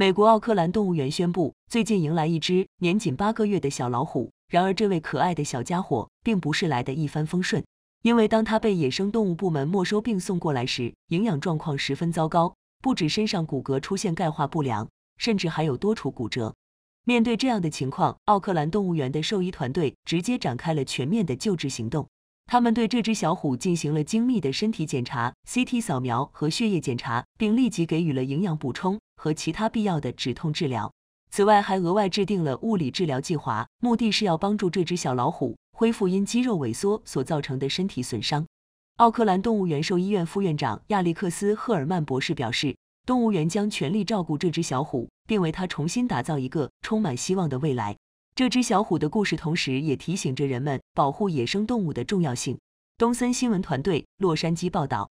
美国奥克兰动物园宣布，最近迎来一只年仅八个月的小老虎。然而，这位可爱的小家伙并不是来的一帆风顺，因为当他被野生动物部门没收并送过来时，营养状况十分糟糕，不止身上骨骼出现钙化不良，甚至还有多处骨折。面对这样的情况，奥克兰动物园的兽医团队直接展开了全面的救治行动。他们对这只小虎进行了精密的身体检查、CT 扫描和血液检查，并立即给予了营养补充。和其他必要的止痛治疗。此外，还额外制定了物理治疗计划，目的是要帮助这只小老虎恢复因肌肉萎缩所造成的身体损伤。奥克兰动物园兽医院副院长亚历克斯·赫尔曼博士表示，动物园将全力照顾这只小虎，并为它重新打造一个充满希望的未来。这只小虎的故事，同时也提醒着人们保护野生动物的重要性。东森新闻团队洛杉矶报道。